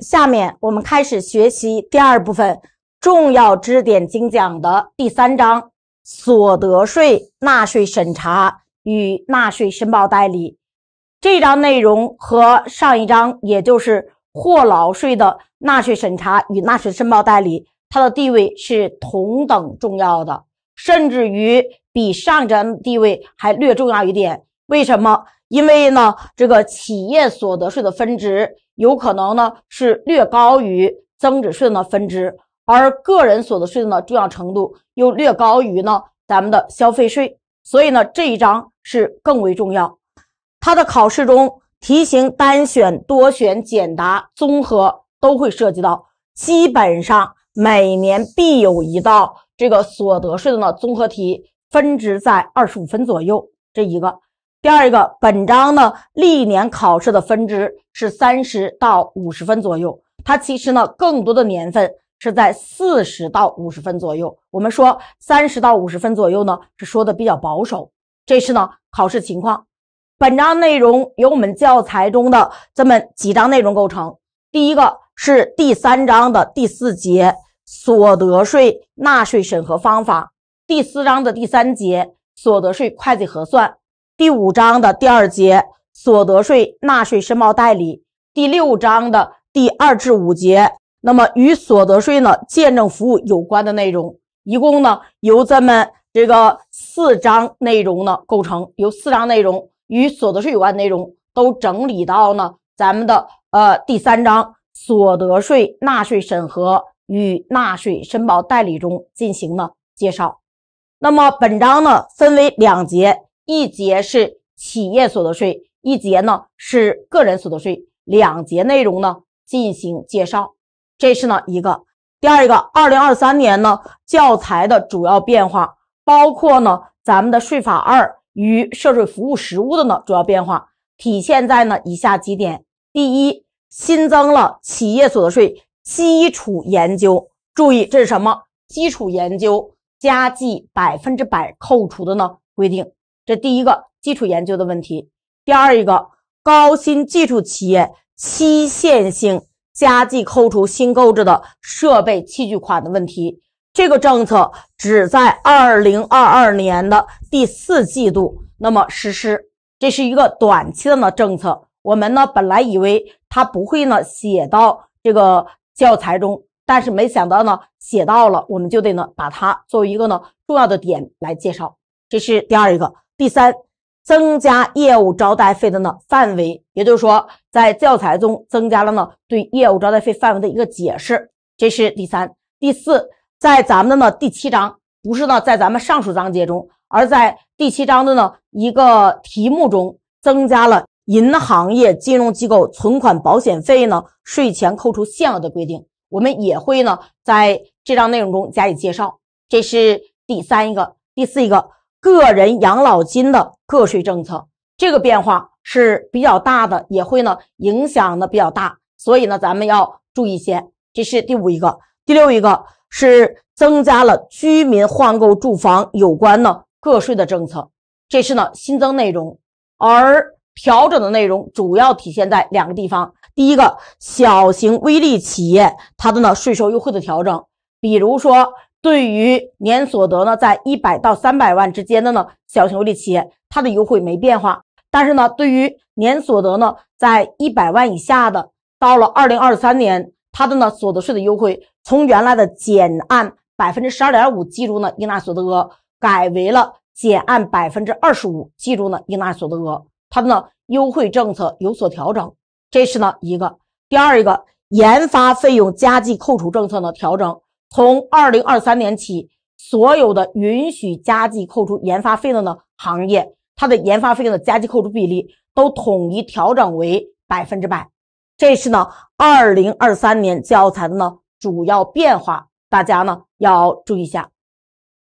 下面我们开始学习第二部分重要知识点精讲的第三章：所得税纳税审查与纳税申报代理。这章内容和上一章，也就是货劳税的纳税审查与纳税申报代理，它的地位是同等重要的，甚至于比上一章地位还略重要一点。为什么？因为呢，这个企业所得税的分值有可能呢是略高于增值税的分值，而个人所得税的呢重要程度又略高于呢咱们的消费税，所以呢这一章是更为重要。它的考试中题型单选、多选、简答、综合都会涉及到，基本上每年必有一道这个所得税的呢综合题，分值在二十五分左右。这一个。第二个本章呢，历年考试的分值是三十到五十分左右，它其实呢更多的年份是在四十到五十分左右。我们说三十到五十分左右呢，是说的比较保守。这是呢考试情况。本章内容由我们教材中的这么几章内容构成。第一个是第三章的第四节所得税纳税审核方法，第四章的第三节所得税会计核算。第五章的第二节所得税纳税申报代理，第六章的第二至五节，那么与所得税呢鉴证服务有关的内容，一共呢由咱们这个四章内容呢构成，由四章内容与所得税有关内容都整理到呢咱们的呃第三章所得税纳税审核与纳税申报代理中进行了介绍，那么本章呢分为两节。一节是企业所得税，一节呢是个人所得税，两节内容呢进行介绍。这是呢一个。第二个，二零二三年呢教材的主要变化，包括呢咱们的税法二与涉税服务实务的呢主要变化，体现在呢以下几点。第一，新增了企业所得税基础研究，注意这是什么？基础研究加计百分之百扣除的呢规定。这第一个基础研究的问题，第二一个高新技术企业期限性加计扣除新购置的设备器具款的问题，这个政策只在二零二二年的第四季度那么实施，这是一个短期的呢政策。我们呢本来以为它不会呢写到这个教材中，但是没想到呢写到了，我们就得呢把它作为一个呢重要的点来介绍。这是第二一个。第三，增加业务招待费的呢范围，也就是说，在教材中增加了呢对业务招待费范围的一个解释，这是第三。第四，在咱们的呢第七章，不是呢在咱们上述章节中，而在第七章的呢一个题目中，增加了银行业金融机构存款保险费呢税前扣除限额的规定，我们也会呢在这章内容中加以介绍，这是第三一个，第四一个。个人养老金的个税政策，这个变化是比较大的，也会呢影响的比较大，所以呢咱们要注意一些。这是第五一个，第六一个是增加了居民换购住房有关的个税的政策，这是呢新增内容。而调整的内容主要体现在两个地方，第一个小型微利企业它的呢税收优惠的调整，比如说。对于年所得呢在一百到三百万之间的呢小型微利企业，它的优惠没变化。但是呢，对于年所得呢在一百万以下的，到了二零二三年，它的呢所得税的优惠从原来的减按百分之十二点五计入呢应纳所得额，改为了减按百分之二十五计入呢应纳所得额。它的优惠政策有所调整。这是呢一个。第二一个研发费用加计扣除政策呢调整。从二零二三年起，所有的允许加计扣除研发费用的行业，它的研发费用的加计扣除比例都统一调整为百分之百。这是呢二零二三年教材的呢主要变化，大家呢要注意一下。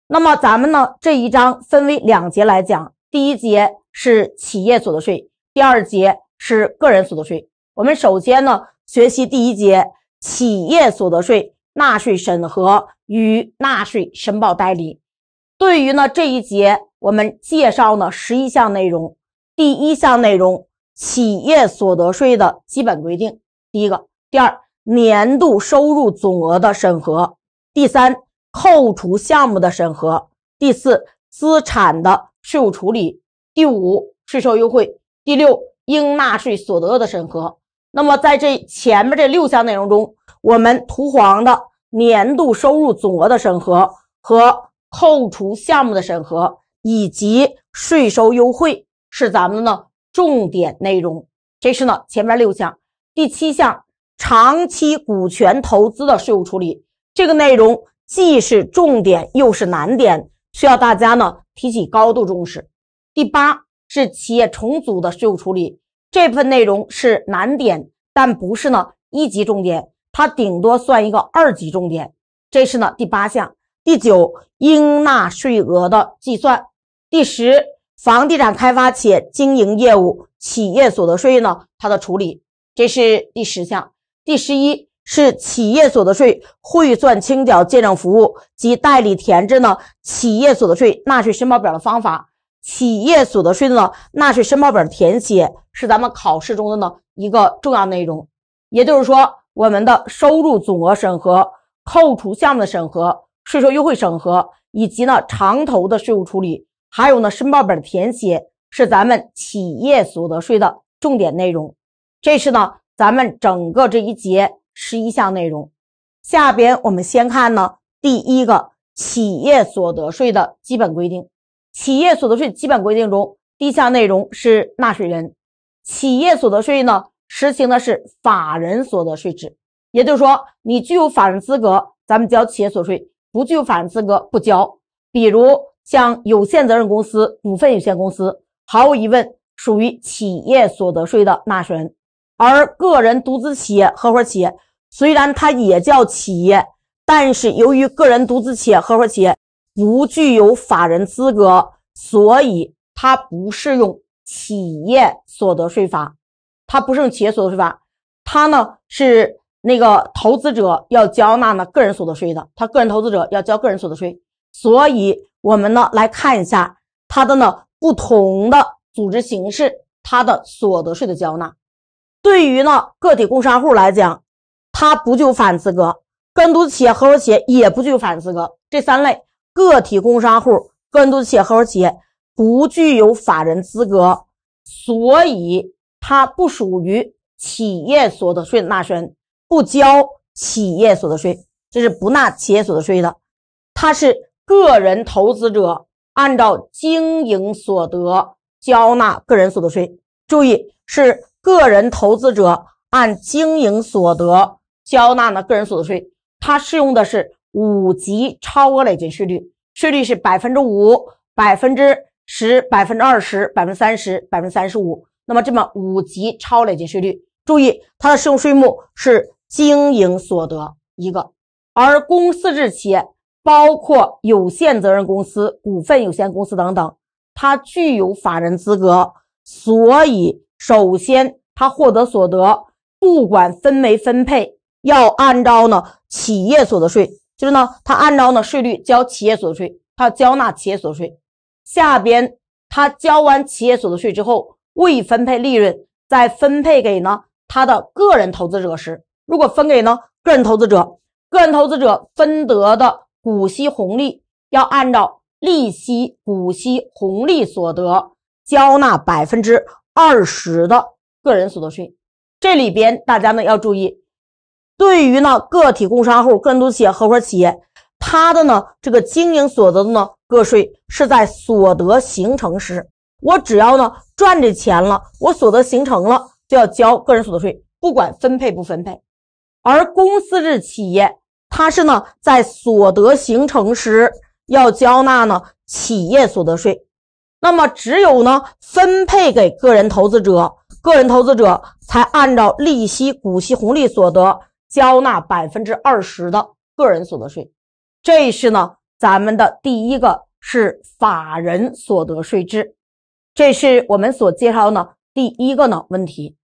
那么咱们呢这一章分为两节来讲，第一节是企业所得税，第二节是个人所得税。我们首先呢学习第一节企业所得税。纳税审核与纳税申报代理，对于呢这一节，我们介绍呢十一项内容。第一项内容，企业所得税的基本规定；第一个，第二年度收入总额的审核；第三，扣除项目的审核；第四，资产的税务处理；第五，税收优惠；第六，应纳税所得的审核。那么在这前面这六项内容中，我们涂黄的。年度收入总额的审核和扣除项目的审核，以及税收优惠是咱们的重点内容。这是呢前面六项，第七项长期股权投资的税务处理，这个内容既是重点又是难点，需要大家呢提起高度重视。第八是企业重组的税务处理，这部分内容是难点，但不是呢一级重点。它顶多算一个二级重点，这是呢第八项、第九应纳税额的计算，第十房地产开发企业经营业务企业所得税呢它的处理，这是第十项。第十一是企业所得税汇算清缴、鉴证服务及代理填制呢企业所得税纳税申报表的方法，企业所得税呢纳税申报表的填写是咱们考试中的呢一个重要内容，也就是说。我们的收入总额审核、扣除项目的审核、税收优惠审核，以及呢长投的税务处理，还有呢申报本的填写，是咱们企业所得税的重点内容。这是呢咱们整个这一节十一项内容。下边我们先看呢第一个企业所得税的基本规定。企业所得税基本规定中第一项内容是纳税人。企业所得税呢？实行的是法人所得税制，也就是说，你具有法人资格，咱们交企业所得税；不具有法人资格，不交。比如像有限责任公司、股份有限公司，毫无疑问属于企业所得税的纳税人；而个人独资企业、合伙企业，虽然它也叫企业，但是由于个人独资企业、合伙企业不具有法人资格，所以它不适用企业所得税法。他不是用企业所得税法，他呢是那个投资者要缴纳呢个人所得税的，他个人投资者要交个人所得税。所以，我们呢来看一下他的呢不同的组织形式，他的所得税的缴纳。对于呢个体工商户来讲，他不具有法人资格；，跟独企业、合伙企业也不具有法人资格。这三类个体工商户、跟独企业、合伙企业不具有法人资格，所以。它不属于企业所得税的纳税人，不交企业所得税，这是不纳企业所得税的。它是个人投资者按照经营所得交纳个人所得税。注意，是个人投资者按经营所得交纳的个人所得税。它适用的是五级超额累进税率，税率是百分之五、百分之十、百分之二十、百分之三十、百分之三十五。那么，这么五级超累进税率，注意它的适用税目是经营所得一个，而公司制企业包括有限责任公司、股份有限公司等等，它具有法人资格，所以首先它获得所得，不管分没分配，要按照呢企业所得税，就是呢它按照呢税率交企业所得税，它交纳企业所得税。下边它交完企业所得税之后。未分配利润在分配给呢他的个人投资者时，如果分给呢个人投资者，个人投资者分得的股息红利要按照利息、股息、红利所得交纳百分之二十的个人所得税。这里边大家呢要注意，对于呢个体工商户、个人独资企业、合伙企业，他的呢这个经营所得的呢个税是在所得形成时。我只要呢赚着钱了，我所得形成了就要交个人所得税，不管分配不分配。而公司制企业，它是呢在所得形成时要交纳呢企业所得税。那么只有呢分配给个人投资者，个人投资者才按照利息、股息、红利所得交纳百分之二十的个人所得税。这是呢咱们的第一个是法人所得税制。这是我们所介绍的第一个呢问题，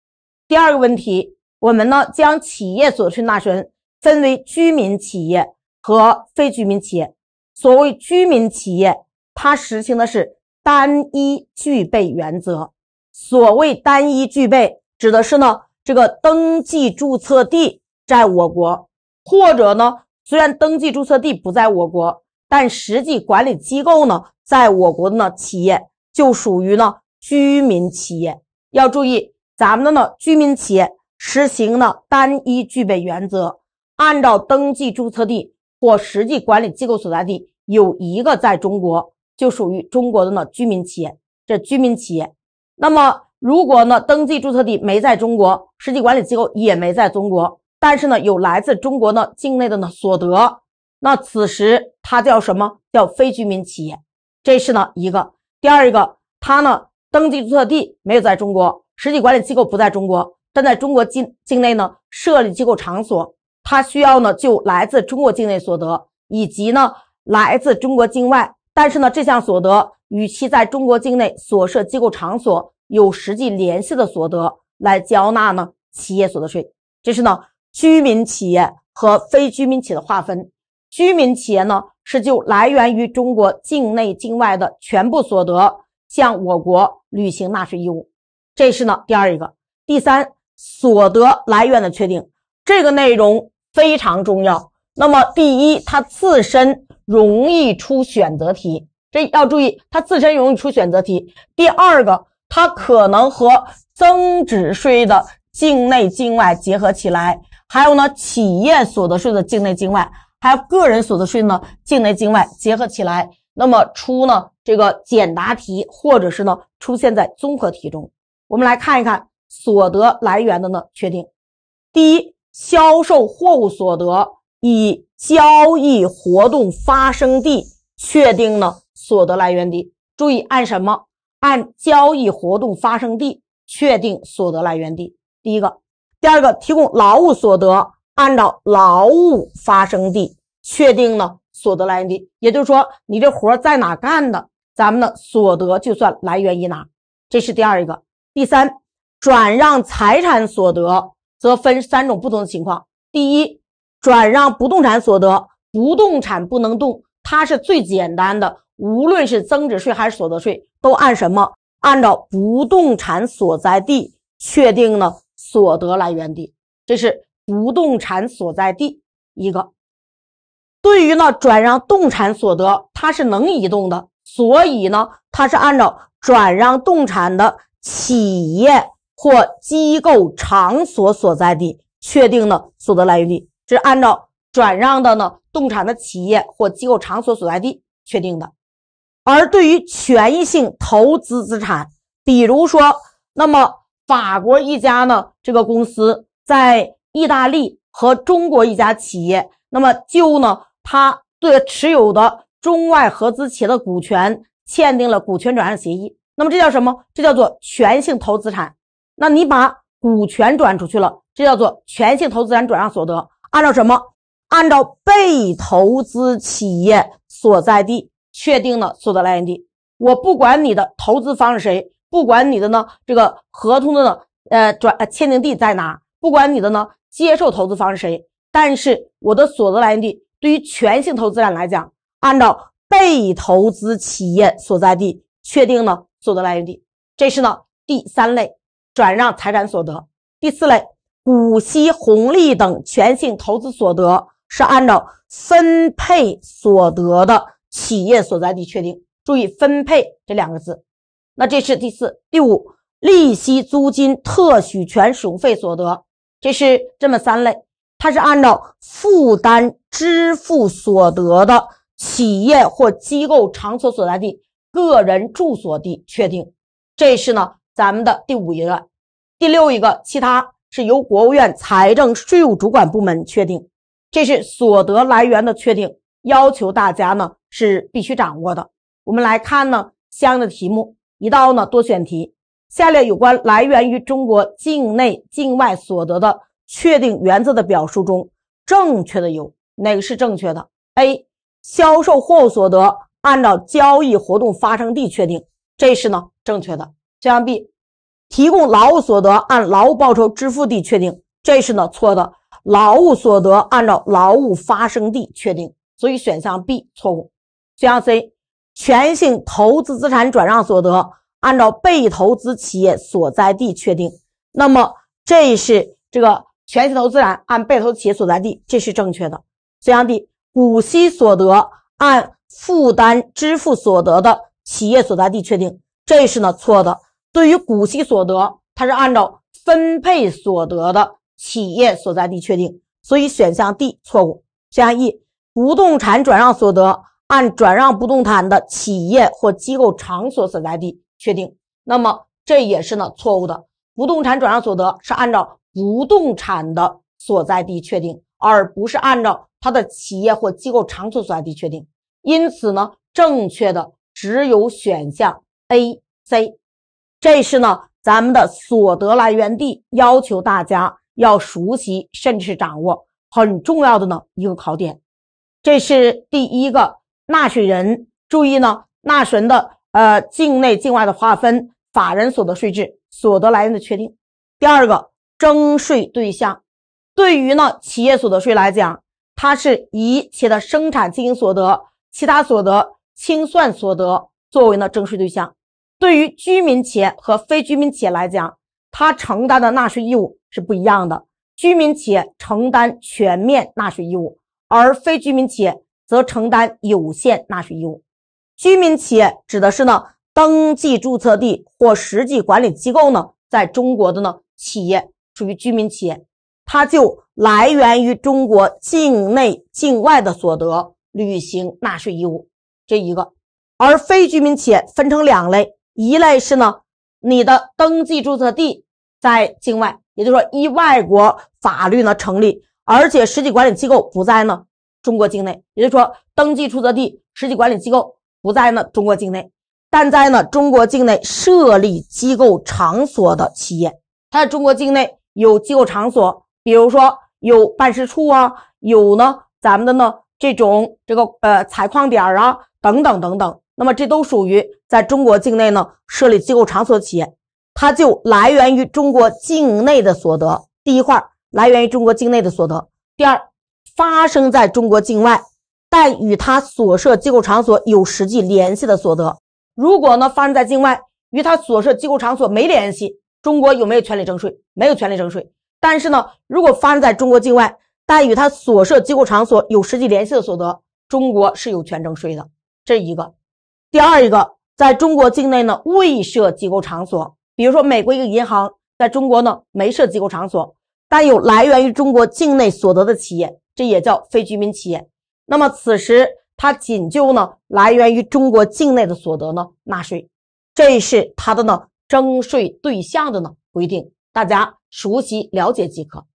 第二个问题，我们呢将企业所得税纳税人分为居民企业和非居民企业。所谓居民企业，它实行的是单一具备原则。所谓单一具备，指的是呢这个登记注册地在我国，或者呢虽然登记注册地不在我国，但实际管理机构呢在我国的呢企业。就属于呢居民企业，要注意咱们的呢居民企业实行呢单一具备原则，按照登记注册地或实际管理机构所在地有一个在中国，就属于中国的呢居民企业。这居民企业，那么如果呢登记注册地没在中国，实际管理机构也没在中国，但是呢有来自中国的境内的呢所得，那此时它叫什么？叫非居民企业。这是呢一个。第二一个，它呢登记注册地没有在中国，实际管理机构不在中国，但在中国境境内呢设立机构场所，它需要呢就来自中国境内所得，以及呢来自中国境外，但是呢这项所得与其在中国境内所设机构场所有实际联系的所得来缴纳呢企业所得税，这是呢居民企业和非居民企业的划分，居民企业呢。是就来源于中国境内、境外的全部所得，向我国履行纳税义务。这是呢，第二一个。第三，所得来源的确定，这个内容非常重要。那么，第一，它自身容易出选择题，这要注意，它自身容易出选择题。第二个，它可能和增值税的境内、境外结合起来，还有呢，企业所得税的境内、境外。还有个人所得税呢，境内境外结合起来，那么出呢这个简答题，或者是呢出现在综合题中。我们来看一看所得来源的呢确定。第一，销售货物所得以交易活动发生地确定呢所得来源地。注意按什么？按交易活动发生地确定所得来源地。第一个，第二个，提供劳务所得。按照劳务发生地确定呢所得来源地，也就是说，你这活在哪干的，咱们的所得就算来源于哪。这是第二一个。第三，转让财产所得则分三种不同的情况。第一，转让不动产所得，不动产不能动，它是最简单的，无论是增值税还是所得税，都按什么？按照不动产所在地确定呢所得来源地。这是。不动产所在地一个，对于呢，转让动产所得，它是能移动的，所以呢，它是按照转让动产的企业或机构场所所在地确定的所得来源地，是按照转让的呢动产的企业或机构场所所在地确定的。而对于权益性投资资产，比如说，那么法国一家呢这个公司在。意大利和中国一家企业，那么就呢，他对持有的中外合资企业的股权签订了股权转让协议，那么这叫什么？这叫做权性投资产。那你把股权转出去了，这叫做权性投资产转让所得，按照什么？按照被投资企业所在地确定的所得来源地。我不管你的投资方是谁，不管你的呢这个合同的呢呃转呃签订地在哪，不管你的呢。接受投资方是谁？但是我的所得来源地，对于全性投资人来讲，按照被投资企业所在地确定呢所得来源地。这是呢第三类转让财产所得。第四类股息红利等全性投资所得是按照分配所得的企业所在地确定。注意分配这两个字。那这是第四、第五利息、租金、特许权使用费所得。这是这么三类，它是按照负担支付所得的企业或机构场所所在地、个人住所地确定。这是呢，咱们的第五一个，第六一个其他是由国务院财政税务主管部门确定。这是所得来源的确定要求，大家呢是必须掌握的。我们来看呢相应的题目，一道呢多选题。下列有关来源于中国境内、境外所得的确定原则的表述中，正确的有哪个是正确的？A. 销售货物所得按照交易活动发生地确定，这是呢正确的。选项 B，提供劳务所得按劳务报酬支付地确定，这是呢错的。劳务所得按照劳务发生地确定，所以选项 B 错误。选项 C，全性投资资产转让所得。按照被投资企业所在地确定，那么这是这个全息投资人按被投资企业所在地，这是正确的。选项 D 股息所得按负担支付所得的企业所在地确定，这是呢错的。对于股息所得，它是按照分配所得的企业所在地确定，所以选项 D 错误。选项 E 不动产转让所得按转让不动产的企业或机构场所所在地。确定，那么这也是呢错误的。不动产转让所得是按照不动产的所在地确定，而不是按照他的企业或机构场所所在地确定。因此呢，正确的只有选项 A、C。这是呢咱们的所得来源地要求大家要熟悉，甚至是掌握很重要的呢一个考点。这是第一个纳税人注意呢纳税人的。呃，境内、境外的划分，法人所得税制，所得来源的确定。第二个，征税对象，对于呢企业所得税来讲，它是以企业的生产经营所得、其他所得、清算所得作为呢征税对象。对于居民企业和非居民企业来讲，它承担的纳税义务是不一样的。居民企业承担全面纳税义务，而非居民企业则承担有限纳税义务。居民企业指的是呢，登记注册地或实际管理机构呢在中国的呢企业属于居民企业，它就来源于中国境内境外的所得履行纳税义务这一个，而非居民企业分成两类，一类是呢你的登记注册地在境外，也就是说依外国法律呢成立，而且实际管理机构不在呢中国境内，也就是说登记注册地实际管理机构。不在呢中国境内，但在呢中国境内设立机构场所的企业，它在中国境内有机构场所，比如说有办事处啊，有呢咱们的呢这种这个呃采矿点啊等等等等，那么这都属于在中国境内呢设立机构场所的企业，它就来源于中国境内的所得，第一块来源于中国境内的所得，第二发生在中国境外。但与他所设机构场所有实际联系的所得，如果呢发生在境外，与他所设机构场所没联系，中国有没有权利征税？没有权利征税。但是呢，如果发生在中国境外，但与他所设机构场所有实际联系的所得，中国是有权征税的。这一个，第二一个，在中国境内呢未设机构场所，比如说美国一个银行在中国呢没设机构场所，但有来源于中国境内所得的企业，这也叫非居民企业。那么此时，它仅就呢来源于中国境内的所得呢纳税，这是它的呢征税对象的呢规定，大家熟悉了解即可。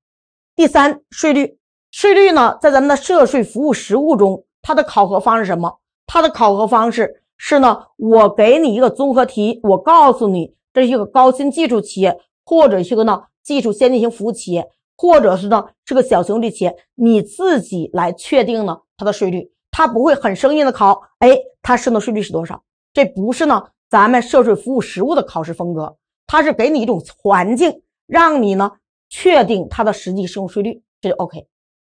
第三，税率，税率呢在咱们的涉税服务实务中，它的考核方式什么？它的考核方式是呢，我给你一个综合题，我告诉你这是一个高新技术企业或者是个呢技术先进型服务企业。或者是呢，这个小型企业你自己来确定呢，它的税率，它不会很生硬的考，哎，它适用的税率是多少？这不是呢，咱们涉税服务实务的考试风格，它是给你一种环境，让你呢确定它的实际适用税率，这就 OK。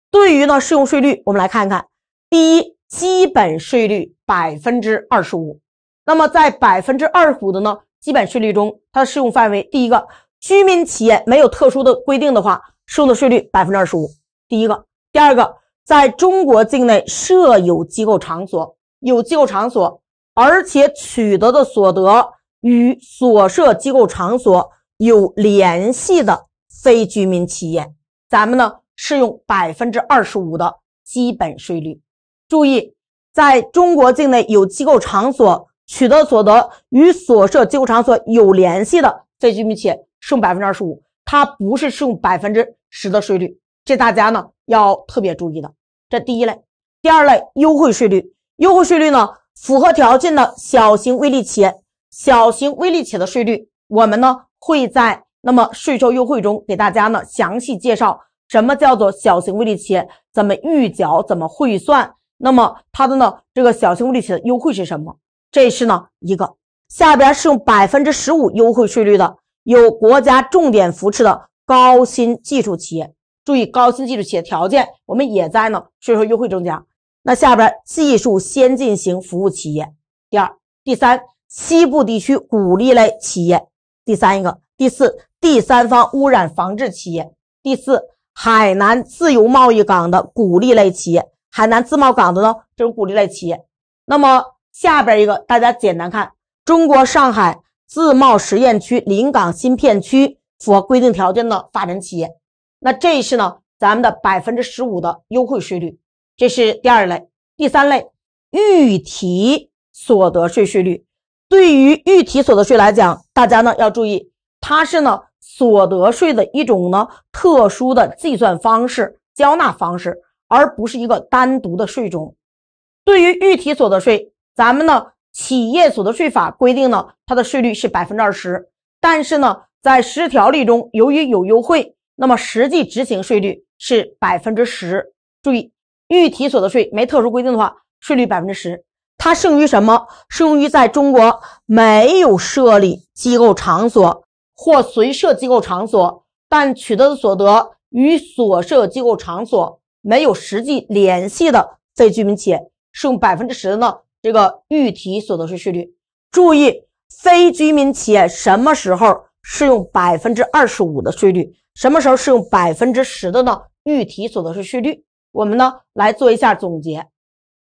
对于呢适用税率，我们来看一看，第一，基本税率百分之二十五，那么在百分之二十五的呢基本税率中，它的适用范围，第一个，居民企业没有特殊的规定的话。适的税率百分之二十五。第一个，第二个，在中国境内设有机构场所，有机构场所，而且取得的所得与所设机构场所有联系的非居民企业，咱们呢适用百分之二十五的基本税率。注意，在中国境内有机构场所取得所得与所设机构场所有联系的非居民企业，适用百分之二十五。它不是适用百分之十的税率，这大家呢要特别注意的。这第一类，第二类优惠税率，优惠税率呢，符合条件的小型微利企业，小型微利企业的税率，我们呢会在那么税收优惠中给大家呢详细介绍，什么叫做小型微利企业，怎么预缴，怎么汇算，那么它的呢这个小型微利企业的优惠是什么？这是呢一个，下边是用百分之十五优惠税率的。有国家重点扶持的高新技术企业，注意高新技术企业条件，我们也在呢，税收优惠增加。那下边技术先进型服务企业，第二、第三，西部地区鼓励类企业，第三一个，第四，第三方污染防治企业，第四，海南自由贸易港的鼓励类企业，海南自贸港的呢，这种鼓励类企业。那么下边一个，大家简单看，中国上海。自贸实验区临港新片区符合规定条件的发展企业，那这是呢咱们的百分之十五的优惠税率，这是第二类。第三类预提所得税税率，对于预提所得税来讲，大家呢要注意，它是呢所得税的一种呢特殊的计算方式、交纳方式，而不是一个单独的税种。对于预提所得税，咱们呢。企业所得税法规定呢，它的税率是百分之二十，但是呢，在实施条例中，由于有优惠，那么实际执行税率是百分之十。注意，预提所得税没特殊规定的话，税率百分之十。它适用于什么？适用于在中国没有设立机构场所或随设机构场所，但取得的所得与所设机构场所没有实际联系的非居民企业，适用百分之十的呢？这个预提所得税税率，注意，非居民企业什么时候适用百分之二十五的税率，什么时候适用百分之十的呢？预提所得税税率，我们呢来做一下总结。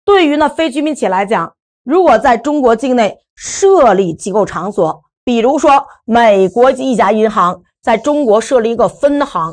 对于呢非居民企业来讲，如果在中国境内设立机构场所，比如说美国一家银行在中国设立一个分行，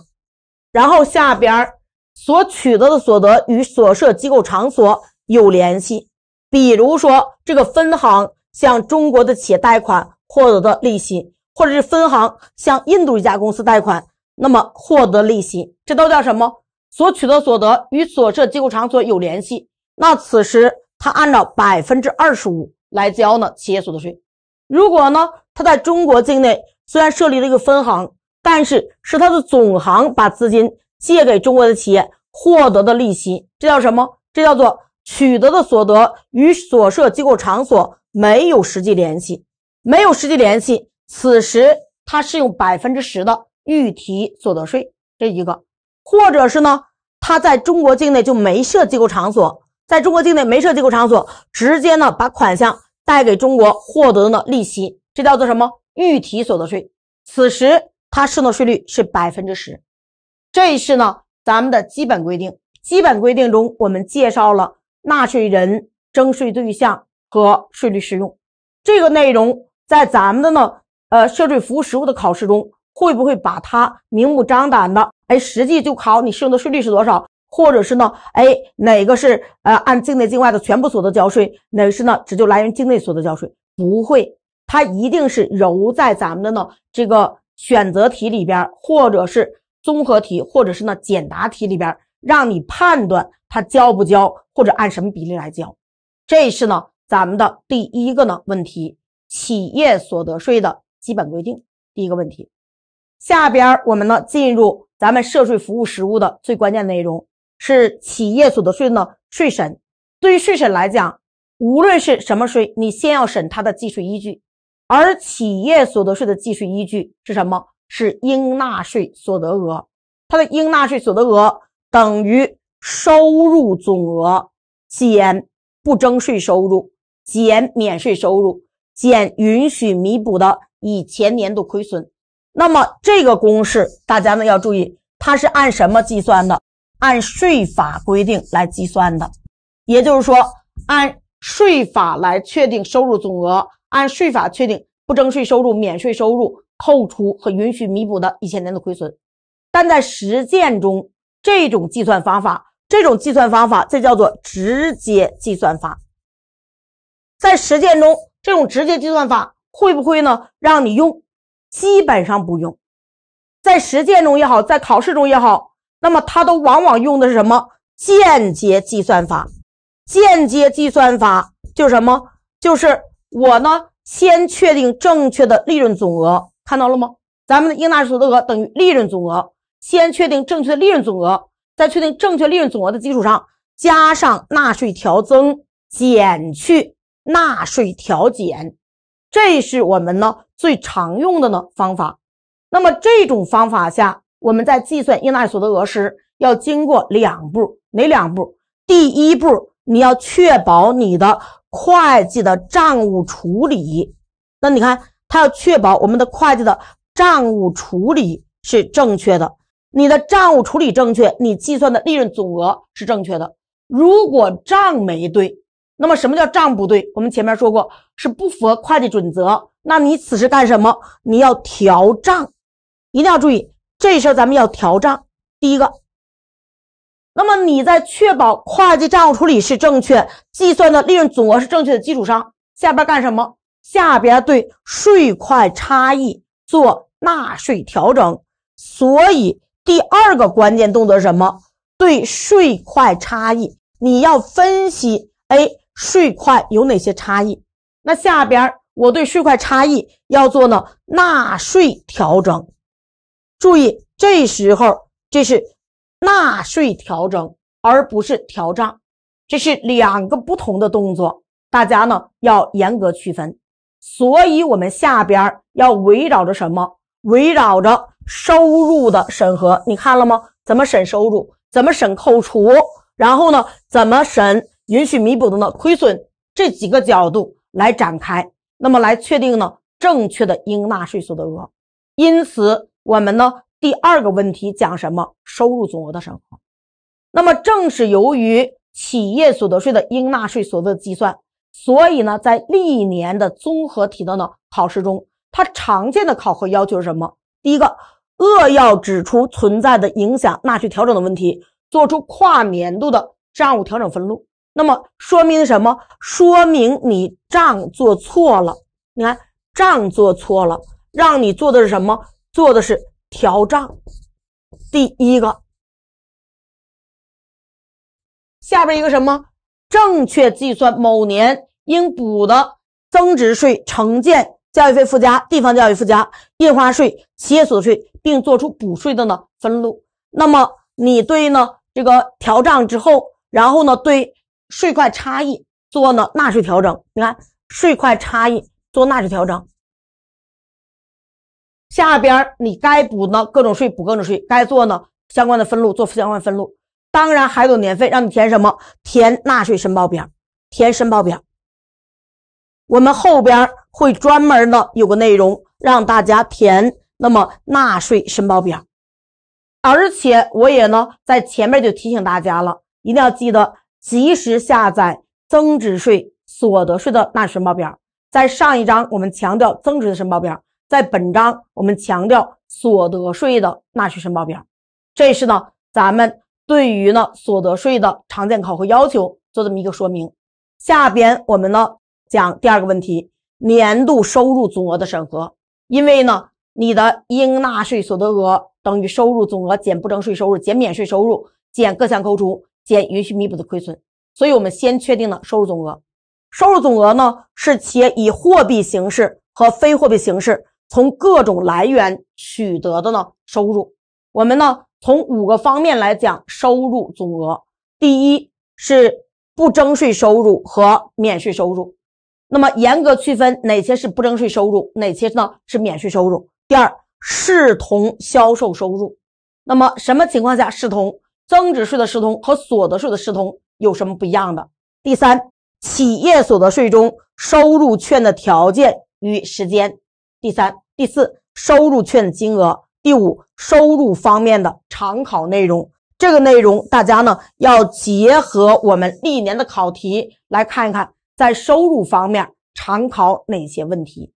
然后下边儿所取得的所得与所设机构场所有联系。比如说，这个分行向中国的企业贷款获得的利息，或者是分行向印度一家公司贷款，那么获得利息，这都叫什么？所取得所得与所设机构场所有联系，那此时他按照百分之二十五来交呢企业所得税。如果呢，他在中国境内虽然设立了一个分行，但是是他的总行把资金借给中国的企业获得的利息，这叫什么？这叫做。取得的所得与所设机构场所没有实际联系，没有实际联系，此时它适用百分之十的预提所得税这一个，或者是呢，他在中国境内就没设机构场所，在中国境内没设机构场所，直接呢把款项带给中国获得的利息，这叫做什么预提所得税？此时它适用的税率是百分之十，这是呢咱们的基本规定，基本规定中我们介绍了。纳税人、征税对象和税率适用这个内容，在咱们的呢呃涉税服务实务的考试中，会不会把它明目张胆的哎，实际就考你适用的税率是多少，或者是呢哎哪个是呃按境内境外的全部所得交税，哪个是呢只就来源境内所得交税？不会，它一定是揉在咱们的呢这个选择题里边，或者是综合题，或者是呢简答题里边。让你判断他交不交，或者按什么比例来交，这是呢咱们的第一个呢问题，企业所得税的基本规定。第一个问题，下边我们呢进入咱们涉税服务实务的最关键内容，是企业所得税呢税审。对于税审来讲，无论是什么税，你先要审它的计税依据，而企业所得税的计税依据是什么？是应纳税所得额，它的应纳税所得额。等于收入总额减不征税收入减免税收入减允许弥补的以前年度亏损。那么这个公式大家呢要注意，它是按什么计算的？按税法规定来计算的，也就是说按税法来确定收入总额，按税法确定不征税收入、免税收入、扣除和允许弥补的以前年度亏损，但在实践中。这种计算方法，这种计算方法，这叫做直接计算法。在实践中，这种直接计算法会不会呢？让你用？基本上不用。在实践中也好，在考试中也好，那么它都往往用的是什么？间接计算法。间接计算法就是什么？就是我呢，先确定正确的利润总额，看到了吗？咱们的应纳税所得额等于利润总额。先确定正确的利润总额，在确定正确利润总额的基础上，加上纳税调增，减去纳税调减，这是我们呢最常用的呢方法。那么这种方法下，我们在计算应纳税所得额时，要经过两步，哪两步？第一步，你要确保你的会计的账务处理，那你看，它要确保我们的会计的账务处理是正确的。你的账务处理正确，你计算的利润总额是正确的。如果账没对，那么什么叫账不对？我们前面说过，是不符合会计准则。那你此时干什么？你要调账，一定要注意这事儿。咱们要调账，第一个，那么你在确保会计账务处理是正确、计算的利润总额是正确的基础上，下边干什么？下边对税块差异做纳税调整。所以。第二个关键动作是什么？对税块差异，你要分析。哎，税块有哪些差异？那下边我对税块差异要做呢？纳税调整。注意，这时候这是纳税调整，而不是调账，这是两个不同的动作，大家呢要严格区分。所以，我们下边要围绕着什么？围绕着。收入的审核，你看了吗？怎么审收入？怎么审扣除？然后呢，怎么审允许弥补的呢？亏损这几个角度来展开，那么来确定呢正确的应纳税所得额。因此，我们呢第二个问题讲什么？收入总额的审核。那么正是由于企业所得税的应纳税所得计算，所以呢在历年的综合题的呢考试中，它常见的考核要求是什么？第一个，扼要指出存在的影响纳税调整的问题，做出跨年度的账务调整分录。那么说明什么？说明你账做错了。你看账做错了，让你做的是什么？做的是调账。第一个，下边一个什么？正确计算某年应补的增值税承建。教育费附加、地方教育附加、印花税、企业所得税，并做出补税的呢分录。那么你对呢这个调账之后，然后呢对税块差异做呢纳税调整。你看税块差异做纳税调整，下边你该补呢各种税补各种税，该做呢相关的分录做相关分录。当然还有年费，让你填什么？填纳税申报表，填申报表。我们后边。会专门呢有个内容让大家填，那么纳税申报表，而且我也呢在前面就提醒大家了，一定要记得及时下载增值税、所得税的纳税申报表。在上一章我们强调增值的申报表，在本章我们强调所得税的纳税申报表。这是呢咱们对于呢所得税的常见考核要求做这么一个说明。下边我们呢讲第二个问题。年度收入总额的审核，因为呢，你的应纳税所得额等于收入总额减不征税收入、减免税收入、减各项扣除、减允许弥补的亏损，所以我们先确定了收入总额。收入总额呢，是企业以货币形式和非货币形式从各种来源取得的呢收入。我们呢，从五个方面来讲收入总额。第一是不征税收入和免税收入。那么，严格区分哪些是不征税收入，哪些呢是免税收入。第二，视同销售收入。那么，什么情况下视同？增值税的视同和所得税的视同有什么不一样的？第三，企业所得税中收入券的条件与时间。第三、第四，收入券金额。第五，收入方面的常考内容。这个内容大家呢要结合我们历年的考题来看一看。在收入方面，常考哪些问题？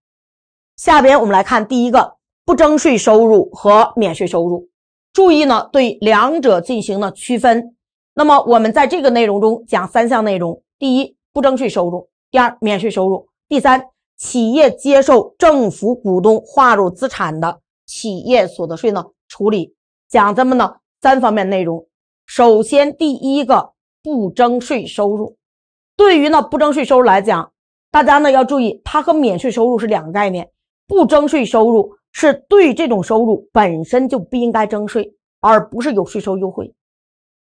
下边我们来看第一个：不征税收入和免税收入。注意呢，对两者进行了区分。那么我们在这个内容中讲三项内容：第一，不征税收入；第二，免税收入；第三，企业接受政府股东划入资产的企业所得税呢处理。讲咱们呢三方面内容。首先，第一个不征税收入。对于呢不征税收入来讲，大家呢要注意，它和免税收入是两个概念。不征税收入是对这种收入本身就不应该征税，而不是有税收优惠。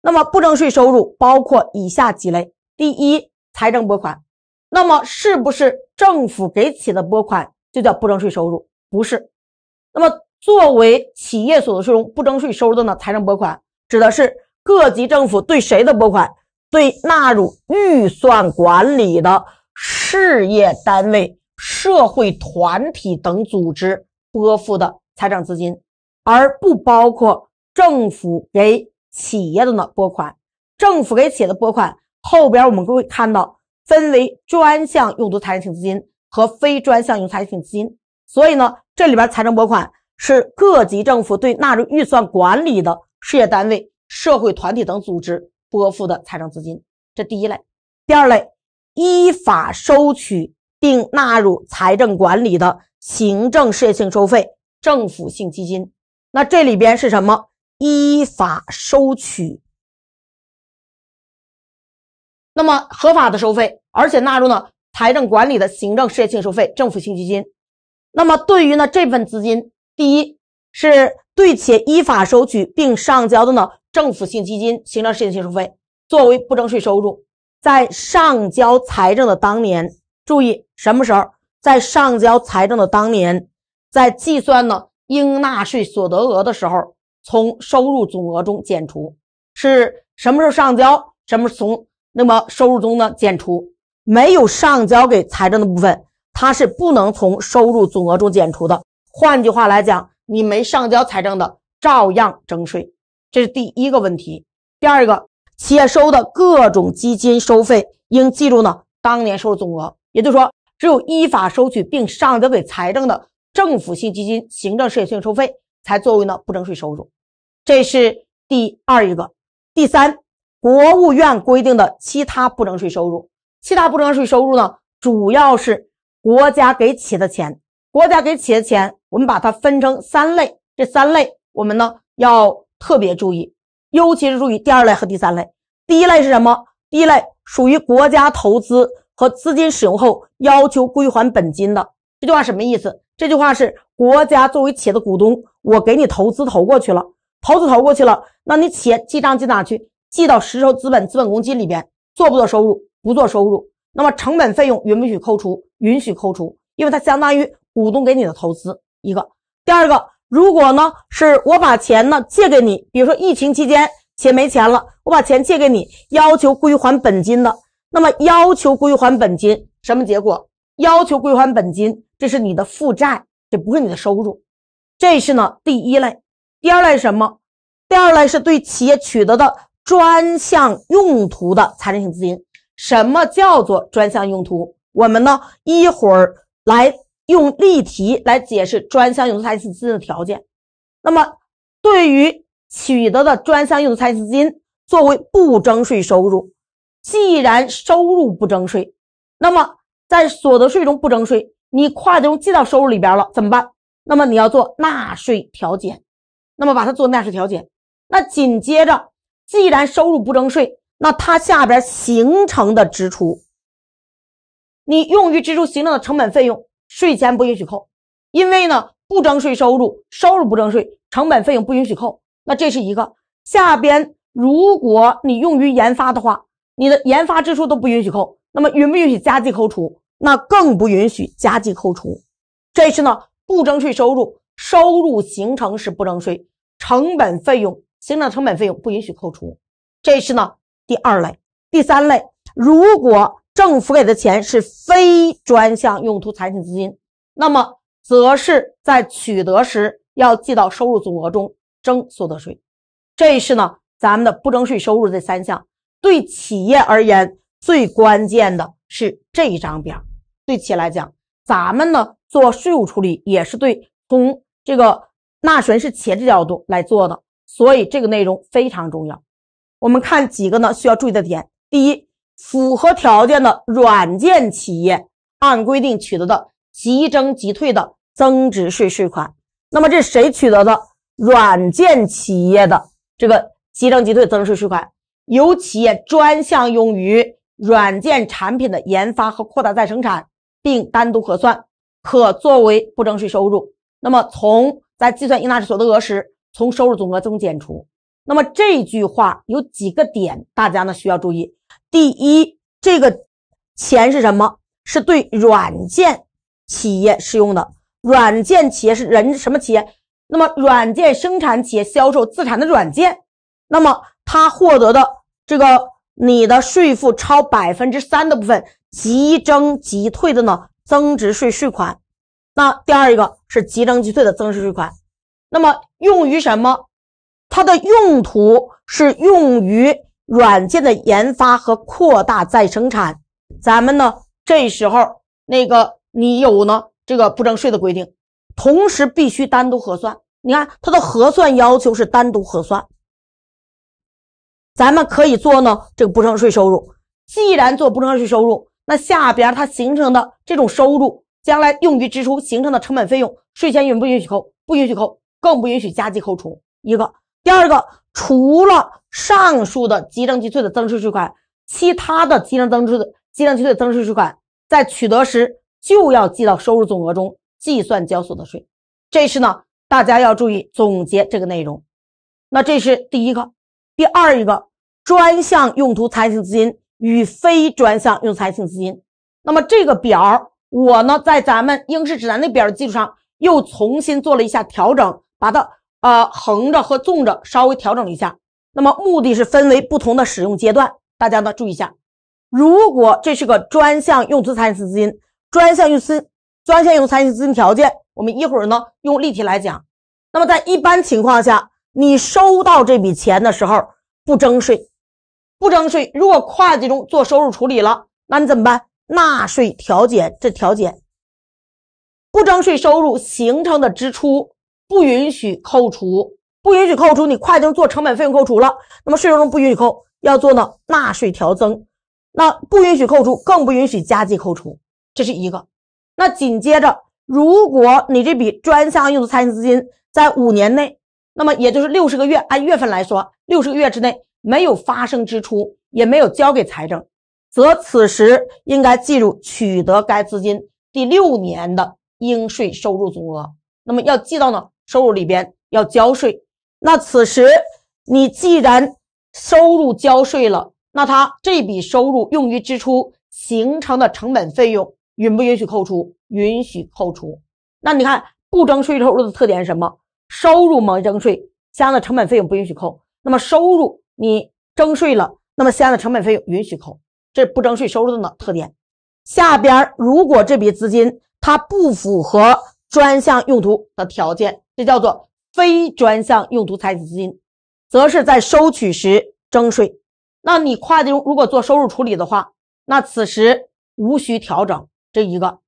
那么不征税收入包括以下几类：第一，财政拨款。那么是不是政府给企业的拨款就叫不征税收入？不是。那么作为企业所得税中不征税收入的呢财政拨款，指的是各级政府对谁的拨款？对纳入预算管理的事业单位、社会团体等组织拨付的财政资金，而不包括政府给企业的呢拨款。政府给企业的拨款，后边我们会看到分为专项用途财政性资金和非专项用财政性资金。所以呢，这里边财政拨款是各级政府对纳入预算管理的事业单位、社会团体等组织。拨付的财政资金，这第一类；第二类，依法收取并纳入财政管理的行政事业性收费、政府性基金。那这里边是什么？依法收取，那么合法的收费，而且纳入了财政管理的行政事业性收费、政府性基金。那么对于呢这份资金，第一是对且依法收取并上交的呢。政府性基金形成事业性收费，作为不征税收入，在上交财政的当年，注意什么时候在上交财政的当年，在计算呢应纳税所得额的时候，从收入总额中减除，是什么时候上交，什么从那么收入中呢减除，没有上交给财政的部分，它是不能从收入总额中减除的。换句话来讲，你没上交财政的，照样征税。这是第一个问题。第二个，企业收的各种基金收费，应记住呢，当年收入总额，也就是说，只有依法收取并上交给财政的政府性基金、行政事业性收费，才作为呢不征税收入。这是第二一个。第三，国务院规定的其他不征税收入。其他不征税收入呢，主要是国家给企业的钱。国家给企业的钱，我们把它分成三类。这三类，我们呢要。特别注意，尤其是注意第二类和第三类。第一类是什么？第一类属于国家投资和资金使用后要求归还本金的。这句话什么意思？这句话是国家作为企业的股东，我给你投资投过去了，投资投过去了，那你企业记账记哪去？记到实收资本、资本公积里边。做不做收入？不做收入。那么成本费用允不允许扣除？允许扣除，因为它相当于股东给你的投资。一个，第二个。如果呢，是我把钱呢借给你，比如说疫情期间钱没钱了，我把钱借给你，要求归还本金的，那么要求归还本金什么结果？要求归还本金，这是你的负债，这不是你的收入，这是呢第一类。第二类是什么？第二类是对企业取得的专项用途的财产性资金。什么叫做专项用途？我们呢一会儿来。用例题来解释专项用途财资金的条件。那么，对于取得的专项用途财资金作为不征税收入，既然收入不征税，那么在所得税中不征税，你跨中记到收入里边了怎么办？那么你要做纳税调减，那么把它做纳税调减。那紧接着，既然收入不征税，那它下边形成的支出，你用于支出形成的成本费用。税前不允许扣，因为呢，不征税收入，收入不征税，成本费用不允许扣。那这是一个。下边，如果你用于研发的话，你的研发支出都不允许扣。那么允不允许加计扣除？那更不允许加计扣除。这是呢，不征税收入，收入形成是不征税，成本费用形成成本费用不允许扣除。这是呢，第二类，第三类，如果。政府给的钱是非专项用途财政资金，那么则是在取得时要记到收入总额中征所得税。这是呢，咱们的不征税收入这三项，对企业而言最关键的是这一张表。对企业来讲，咱们呢做税务处理也是对从这个纳税人是前置角度来做的，所以这个内容非常重要。我们看几个呢需要注意的点，第一。符合条件的软件企业按规定取得的即征即退的增值税税款，那么这谁取得的？软件企业的这个即征即退增值税税款由企业专项用于软件产品的研发和扩大再生产，并单独核算，可作为不征税收入。那么从在计算应纳税所得额时，从收入总额中减除。那么这句话有几个点，大家呢需要注意。第一，这个钱是什么？是对软件企业使用的。软件企业是人什么企业？那么软件生产企业销售自产的软件，那么它获得的这个你的税负超百分之三的部分，即征即退的呢增值税税款。那第二一个是即征即退的增值税款。那么用于什么？它的用途是用于。软件的研发和扩大再生产，咱们呢这时候那个你有呢这个不征税的规定，同时必须单独核算。你看它的核算要求是单独核算，咱们可以做呢这个不征税收入。既然做不征税收入，那下边它形成的这种收入，将来用于支出形成的成本费用，税前允不允许扣？不允许扣，更不允许加计扣除一个。第二个，除了上述的即征即退的增值税款，其他的即征增值税、即征即退增值税税款，在取得时就要记到收入总额中，计算交所得税。这是呢，大家要注意总结这个内容。那这是第一个，第二一个，专项用途财性资金与非专项用财性资金。那么这个表，我呢在咱们应试指南那表的基础上，又重新做了一下调整，把它。呃，横着和纵着稍微调整一下，那么目的是分为不同的使用阶段。大家呢注意一下，如果这是个专项用资财政资金，专项用资专项用财政资金条件，我们一会儿呢用例题来讲。那么在一般情况下，你收到这笔钱的时候不征税，不征税。如果会计中做收入处理了，那你怎么办？纳税调减，这调减不征税收入形成的支出。不允许扣除，不允许扣除，你会计做成本费用扣除了，那么税收中不允许扣，要做呢纳税调增，那不允许扣除，更不允许加计扣除，这是一个。那紧接着，如果你这笔专项用途财政资金在五年内，那么也就是六十个月，按月份来说，六十个月之内没有发生支出，也没有交给财政，则此时应该计入取得该资金第六年的应税收入总额，那么要记到呢？收入里边要交税，那此时你既然收入交税了，那他这笔收入用于支出形成的成本费用允不允许扣除？允许扣除。那你看不征税收入的特点是什么？收入没征税，相应的成本费用不允许扣。那么收入你征税了，那么相应的成本费用允许扣，这是不征税收入的特点。下边如果这笔资金它不符合专项用途的条件。这叫做非专项用途财险资金，则是在收取时征税。那你跨境如果做收入处理的话，那此时无需调整这一个。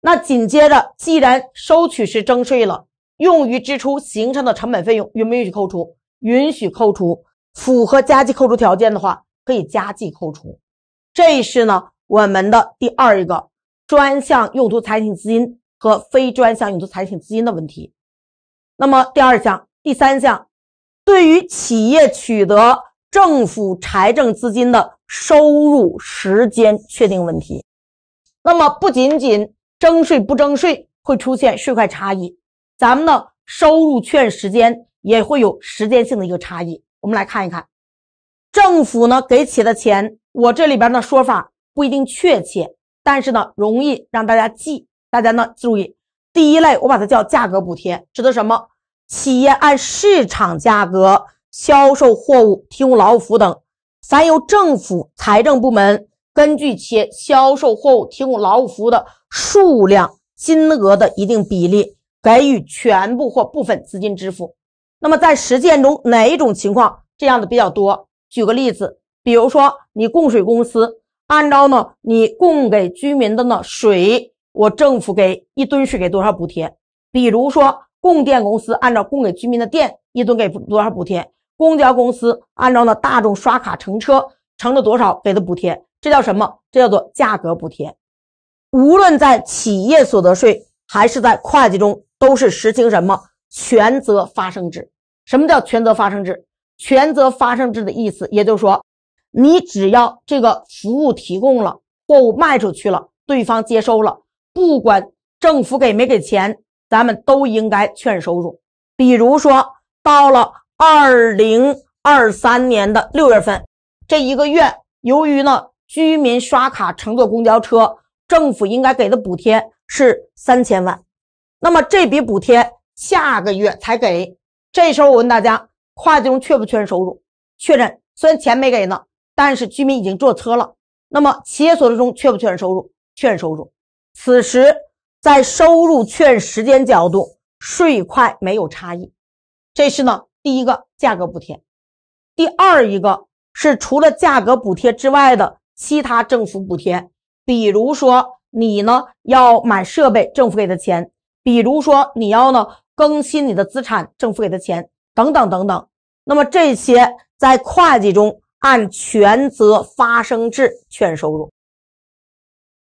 那紧接着，既然收取时征税了，用于支出形成的成本费用允不允许扣除？允许扣除，符合加计扣除条件的话，可以加计扣除。这是呢我们的第二一个专项用途财险资金和非专项用途财险资金的问题。那么第二项、第三项，对于企业取得政府财政资金的收入时间确定问题，那么不仅仅征税不征税会出现税款差异，咱们的收入券时间也会有时间性的一个差异。我们来看一看，政府呢给企业的钱，我这里边的说法不一定确切，但是呢容易让大家记，大家呢注意。第一类，我把它叫价格补贴，指的什么？企业按市场价格销售货物、提供劳务服务等，由政府财政部门根据业销售货物、提供劳务服务的数量、金额的一定比例给予全部或部分资金支付。那么在实践中，哪一种情况这样的比较多？举个例子，比如说你供水公司按照呢你供给居民的呢水。我政府给一吨是给多少补贴？比如说，供电公司按照供给居民的电一吨给多少补贴？公交公司按照呢大众刷卡乘车乘了多少给的补贴？这叫什么？这叫做价格补贴。无论在企业所得税还是在会计中，都是实行什么权责发生制？什么叫权责发生制？权责发生制的意思，也就是说，你只要这个服务提供了，货物卖出去了，对方接收了。不管政府给没给钱，咱们都应该确认收入。比如说，到了二零二三年的六月份，这一个月，由于呢居民刷卡乘坐公交车，政府应该给的补贴是三千万。那么这笔补贴下个月才给，这时候我问大家：会计中确不确认收入？确认。虽然钱没给呢，但是居民已经坐车了。那么企业所得税中确不确认收入？确认收入。此时，在收入券时间角度，税快没有差异。这是呢，第一个价格补贴。第二一个，是除了价格补贴之外的其他政府补贴，比如说你呢要买设备，政府给的钱；比如说你要呢更新你的资产，政府给的钱等等等等。那么这些在会计中按权责发生制确认收入。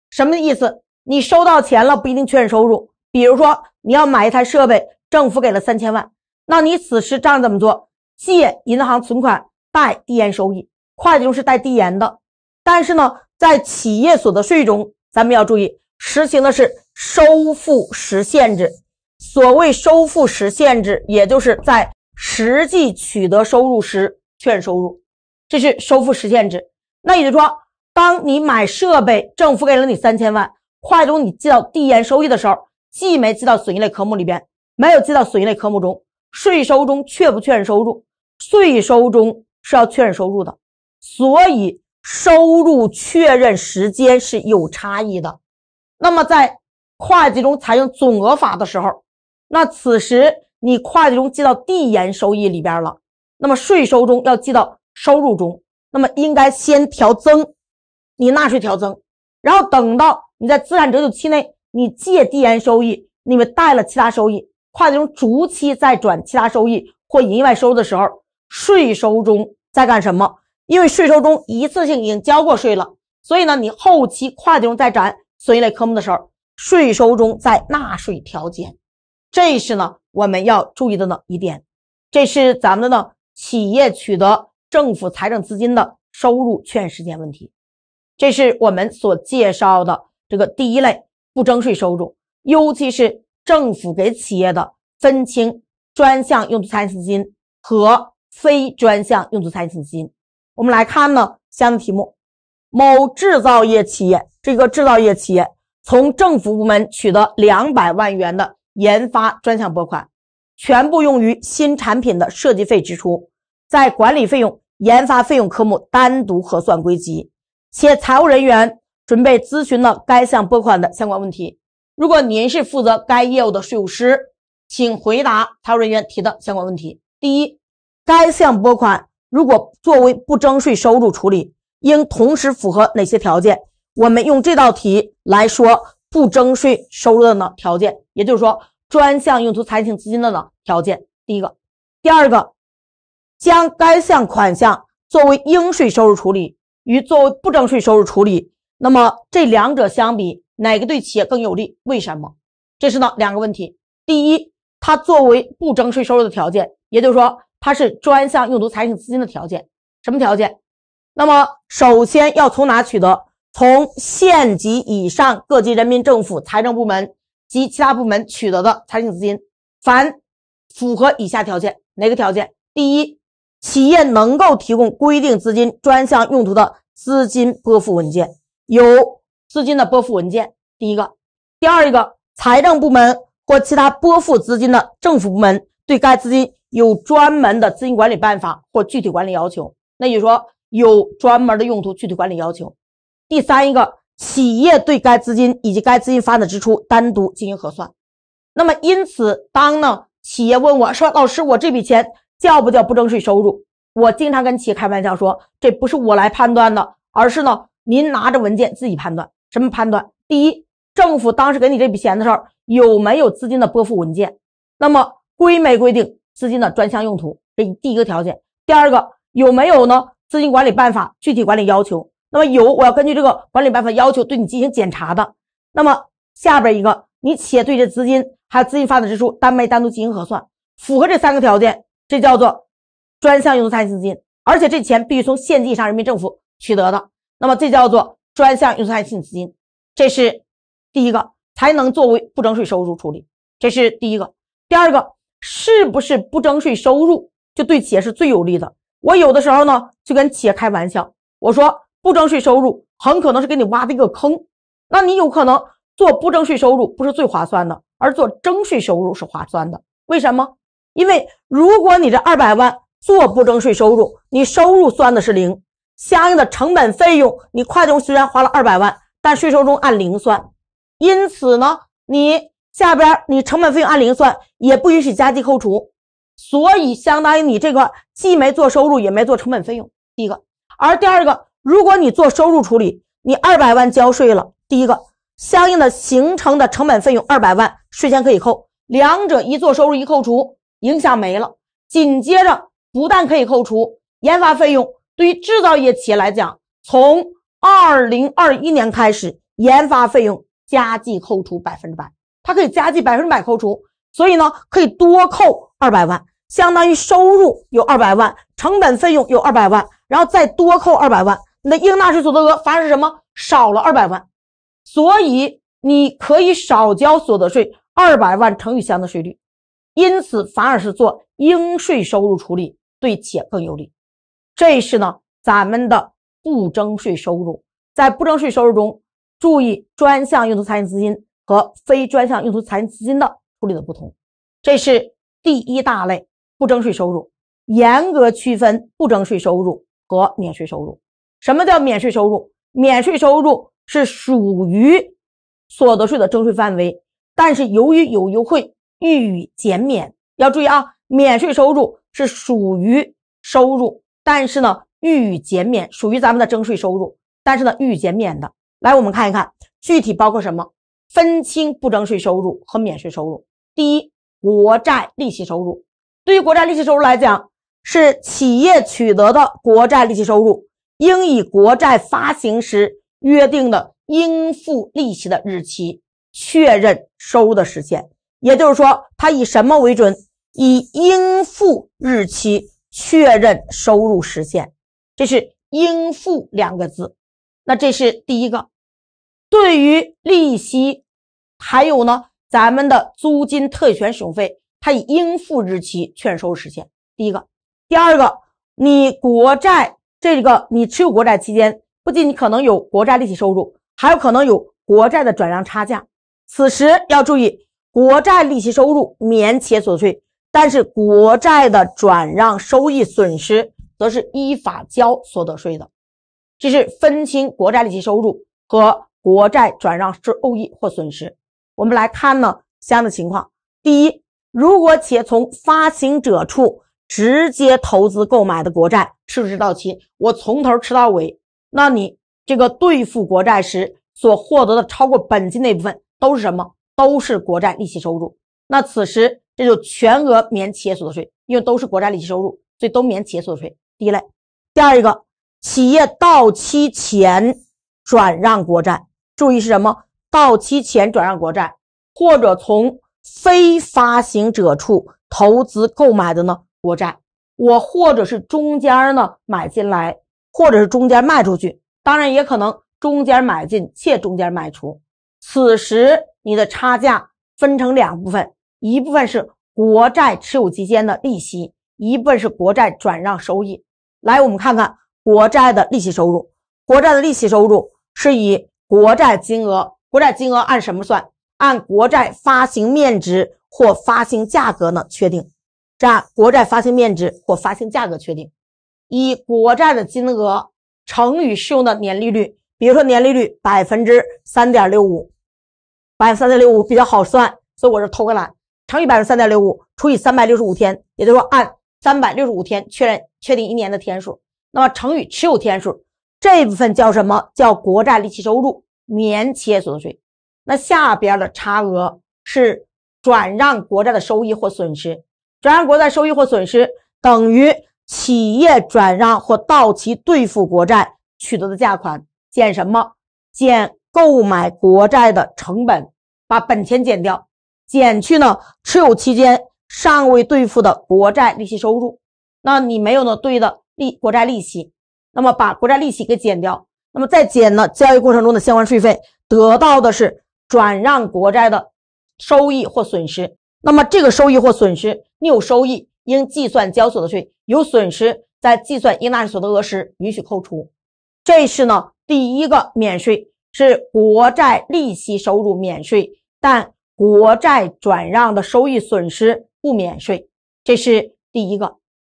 什么意思？你收到钱了不一定确认收入。比如说，你要买一台设备，政府给了三千万，那你此时账怎么做？借银行存款，贷递延收益。会计中是带递延的，但是呢，在企业所得税中，咱们要注意实行的是收付时限制。所谓收付时限制，也就是在实际取得收入时确认收入，这是收付时限制。那也就是说，当你买设备，政府给了你三千万。会计中你记到递延收益的时候，既没记到损益类科目里边，没有记到损益类科目中，税收中确不确认收入，税收中是要确认收入的，所以收入确认时间是有差异的。那么在会计中采用总额法的时候，那此时你会计中记到递延收益里边了，那么税收中要记到收入中，那么应该先调增，你纳税调增，然后等到。你在资产折旧期内，你借递延收益，你们贷了其他收益，跨境中逐期再转其他收益或营业外收入的时候，税收中在干什么？因为税收中一次性已经交过税了，所以呢，你后期跨境中再转损益类科目的时候，税收中在纳税调节，这是呢，我们要注意的呢一点。这是咱们的呢企业取得政府财政资金的收入确认时间问题。这是我们所介绍的。这个第一类不征税收入，尤其是政府给企业的分清专项用途参与资金和非专项用途参与资金。我们来看呢，下面题目：某制造业企业，这个制造业企业从政府部门取得两百万元的研发专项拨款，全部用于新产品的设计费支出，在管理费用、研发费用科目单独核算归集，且财务人员。准备咨询了该项拨款的相关问题。如果您是负责该业务的税务师，请回答财务人员提的相关问题。第一，该项拨款如果作为不征税收入处理，应同时符合哪些条件？我们用这道题来说不征税收入的呢条件，也就是说专项用途财政资金的呢条件。第一个，第二个，将该项款项作为应税收入处理与作为不征税收入处理。那么这两者相比，哪个对企业更有利？为什么？这是呢两个问题。第一，它作为不征税收入的条件，也就是说，它是专项用途财政资金的条件。什么条件？那么首先要从哪取得？从县级以上各级人民政府财政部门及其他部门取得的财政资金，凡符合以下条件，哪个条件？第一，企业能够提供规定资金专项用途的资金拨付文件。有资金的拨付文件，第一个，第二一个，财政部门或其他拨付资金的政府部门对该资金有专门的资金管理办法或具体管理要求，那就说有专门的用途，具体管理要求。第三一个，企业对该资金以及该资金发的支出单独进行核算。那么，因此，当呢企业问我说：“老师，我这笔钱叫不叫不征税收入？”我经常跟企业开玩笑说：“这不是我来判断的，而是呢。”您拿着文件自己判断，什么判断？第一，政府当时给你这笔钱的时候，有没有资金的拨付文件？那么规没规定资金的专项用途？这第一个条件。第二个，有没有呢？资金管理办法具体管理要求？那么有，我要根据这个管理办法要求对你进行检查的。那么下边一个，你企业对这资金还有资金发展支出单没单独进行核算？符合这三个条件，这叫做专项用途财与资金，而且这钱必须从县级以上人民政府取得的。那么这叫做专项预算性资金，这是第一个才能作为不征税收入处理，这是第一个。第二个是不是不征税收入就对企业是最有利的？我有的时候呢就跟企业开玩笑，我说不征税收入很可能是给你挖的一个坑，那你有可能做不征税收入不是最划算的，而做征税收入是划算的。为什么？因为如果你这二百万做不征税收入，你收入算的是零。相应的成本费用，你跨中虽然花了二百万，但税收中按零算，因此呢，你下边你成本费用按零算，也不允许加计扣除，所以相当于你这个既没做收入，也没做成本费用。第一个，而第二个，如果你做收入处理，你二百万交税了，第一个相应的形成的成本费用二百万，税前可以扣，两者一做收入一扣除，影响没了。紧接着，不但可以扣除研发费用。对于制造业企业来讲，从二零二一年开始，研发费用加计扣除百分之百，它可以加计百分之百扣除，所以呢，可以多扣二百万，相当于收入有二百万，成本费用有二百万，然后再多扣二百万，那应纳税所得额反而是什么？少了二百万，所以你可以少交所得税二百万乘以相应的税率，因此反而是做应税收入处理，对且更有利。这是呢，咱们的不征税收入，在不征税收入中，注意专项用途财政资金和非专项用途财政资金的处理的不同。这是第一大类不征税收入，严格区分不征税收入和免税收入。什么叫免税收入？免税收入是属于所得税的征税范围，但是由于有优惠予以减免。要注意啊，免税收入是属于收入。但是呢，予以减免，属于咱们的征税收入。但是呢，予以减免的，来，我们看一看具体包括什么，分清不征税收入和免税收入。第一，国债利息收入，对于国债利息收入来讲，是企业取得的国债利息收入，应以国债发行时约定的应付利息的日期确认收入的实现。也就是说，它以什么为准？以应付日期。确认收入实现，这是应付两个字，那这是第一个。对于利息，还有呢，咱们的租金、特权使用费，它以应付日期确认收入实现。第一个，第二个，你国债这个，你持有国债期间，不仅你可能有国债利息收入，还有可能有国债的转让差价。此时要注意，国债利息收入免且所得税。但是国债的转让收益损失，则是依法交所得税的。这是分清国债利息收入和国债转让收 o 益或损失。我们来看呢，相应的情况。第一，如果企业从发行者处直接投资购买的国债，不是到期，我从头吃到尾，那你这个兑付国债时所获得的超过本金那部分，都是什么？都是国债利息收入。那此时。这就全额免企业所得税，因为都是国债利息收入，所以都免企业所得税。第一类，第二一个企业到期前转让国债，注意是什么？到期前转让国债，或者从非发行者处投资购买的呢？国债，我或者是中间呢买进来，或者是中间卖出去，当然也可能中间买进且中间卖出，此时你的差价分成两部分。一部分是国债持有期间的利息，一部分是国债转让收益。来，我们看看国债的利息收入。国债的利息收入是以国债金额，国债金额按什么算？按国债发行面值或发行价格呢？确定，占国债发行面值或发行价格确定，以国债的金额乘以适用的年利率。比如说年利率百分之三点六五，百分之三点六五比较好算，所以我是偷个懒。乘以百分之三点六五，除以三百六十五天，也就是说按三百六十五天确认确定一年的天数。那么乘以持有天数这部分叫什么叫国债利息收入，免企业所得税。那下边的差额是转让国债的收益或损失。转让国债收益或损失等于企业转让或到期兑付国债取得的价款减什么？减购买国债的成本，把本钱减掉。减去呢，持有期间尚未兑付的国债利息收入，那你没有呢对应的利国债利息，那么把国债利息给减掉，那么再减呢交易过程中的相关税费，得到的是转让国债的收益或损失。那么这个收益或损失，你有收益应计算交所得税，有损失在计算应纳税所得额时允许扣除。这是呢第一个免税是国债利息收入免税，但。国债转让的收益损失不免税，这是第一个。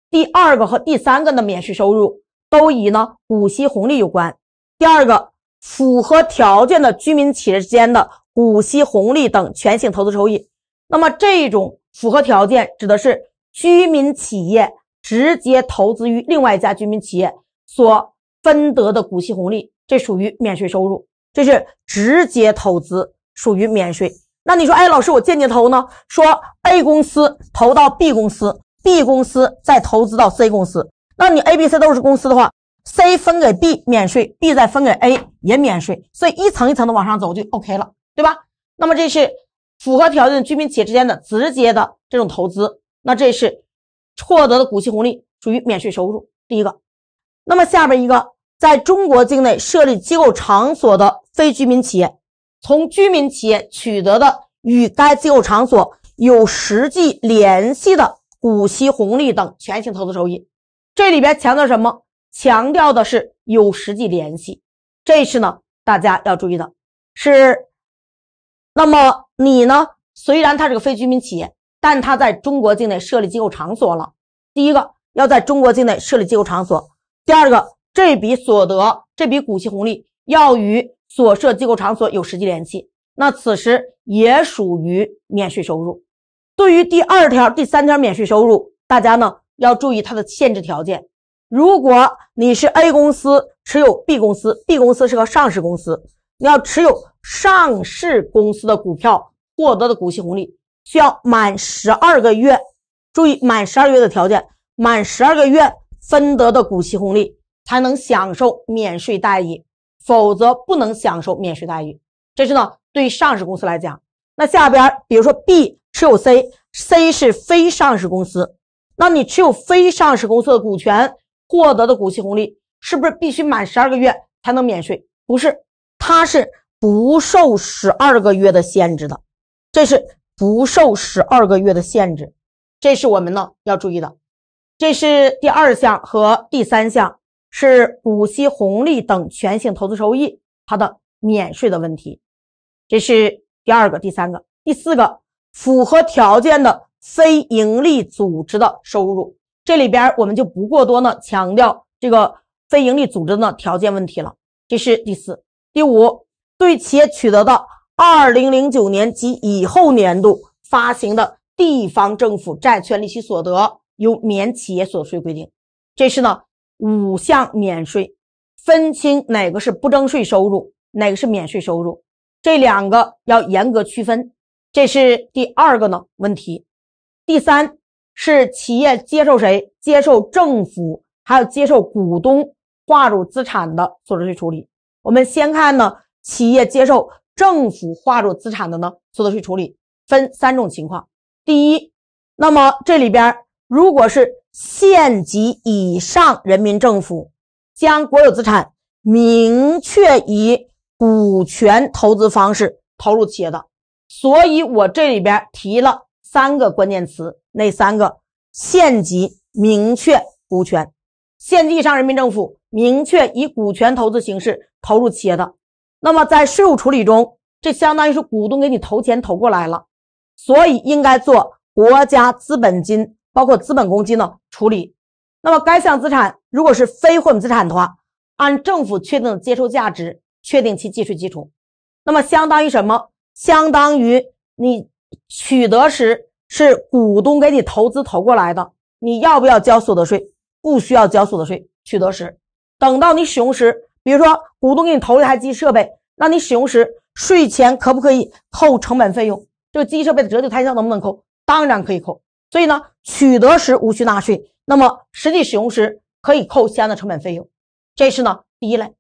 第二个和第三个的免税收入都与呢股息红利有关。第二个，符合条件的居民企业间的股息红利等全性投资收益，那么这种符合条件指的是居民企业直接投资于另外一家居民企业所分得的股息红利，这属于免税收入，这是直接投资属于免税。那你说，哎，老师，我间接投呢？说 A 公司投到 B 公司，B 公司再投资到 C 公司。那你 A、B、C 都是公司的话，C 分给 B 免税，B 再分给 A 也免税，所以一层一层的往上走就 OK 了，对吧？那么这是符合条件居民企业之间的直接的这种投资，那这是获得的股息红利属于免税收入。第一个，那么下边一个，在中国境内设立机构场所的非居民企业。从居民企业取得的与该机构场所有实际联系的股息红利等权性投资收益，这里边强调什么？强调的是有实际联系。这是呢，大家要注意的。是，那么你呢？虽然它是个非居民企业，但它在中国境内设立机构场所了。第一个要在中国境内设立机构场所。第二个，这笔所得，这笔股息红利要与。所设机构场所有实际联系，那此时也属于免税收入。对于第二条、第三条免税收入，大家呢要注意它的限制条件。如果你是 A 公司持有 B 公司，B 公司是个上市公司，你要持有上市公司的股票获得的股息红利，需要满十二个月。注意满十二月的条件，满十二个月分得的股息红利才能享受免税待遇。否则不能享受免税待遇。这是呢，对上市公司来讲，那下边比如说 B 持有 C，C 是非上市公司，那你持有非上市公司的股权获得的股息红利，是不是必须满十二个月才能免税？不是，它是不受十二个月的限制的。这是不受十二个月的限制，这是我们呢要注意的。这是第二项和第三项。是股息红利等权性投资收益，它的免税的问题，这是第二个、第三个、第四个，符合条件的非盈利组织的收入，这里边我们就不过多呢强调这个非盈利组织的条件问题了。这是第四、第五，对企业取得的二零零九年及以后年度发行的地方政府债券利息所得，由免企业所得税规定。这是呢。五项免税，分清哪个是不征税收入，哪个是免税收入，这两个要严格区分。这是第二个呢问题。第三是企业接受谁？接受政府，还有接受股东划入资产的所得税处理。我们先看呢，企业接受政府划入资产的呢所得税处理，分三种情况。第一，那么这里边如果是。县级以上人民政府将国有资产明确以股权投资方式投入企业的，所以我这里边提了三个关键词，那三个？县级明确股权，县级以上人民政府明确以股权投资形式投入企业的，那么在税务处理中，这相当于是股东给你投钱投过来了，所以应该做国家资本金。包括资本公积呢处理，那么该项资产如果是非混资产的话，按政府确定的接收价值确定其计税基础。那么相当于什么？相当于你取得时是股东给你投资投过来的，你要不要交所得税？不需要交所得税。取得时，等到你使用时，比如说股东给你投了一台机器设备，那你使用时税前可不可以扣成本费用？这个机器设备的折旧摊销能不能扣？当然可以扣。所以呢，取得时无需纳税，那么实际使用时可以扣相应的成本费用，这是呢第一类。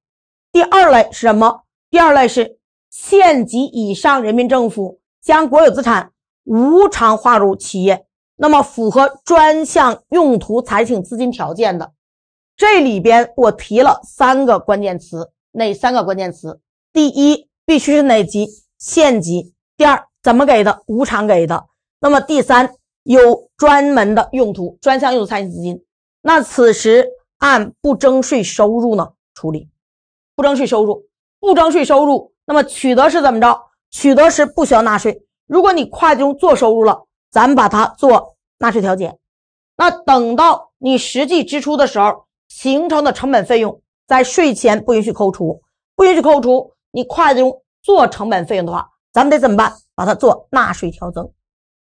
第二类是什么？第二类是县级以上人民政府将国有资产无偿划入企业，那么符合专项用途财请资金条件的。这里边我提了三个关键词，哪三个关键词？第一，必须是哪级？县级。第二，怎么给的？无偿给的。那么第三。有专门的用途，专项用途参与资金，那此时按不征税收入呢处理，不征税收入，不征税收入，那么取得是怎么着？取得时不需要纳税。如果你会计中做收入了，咱们把它做纳税调减。那等到你实际支出的时候，形成的成本费用在税前不允许扣除，不允许扣除。你会计中做成本费用的话，咱们得怎么办？把它做纳税调增。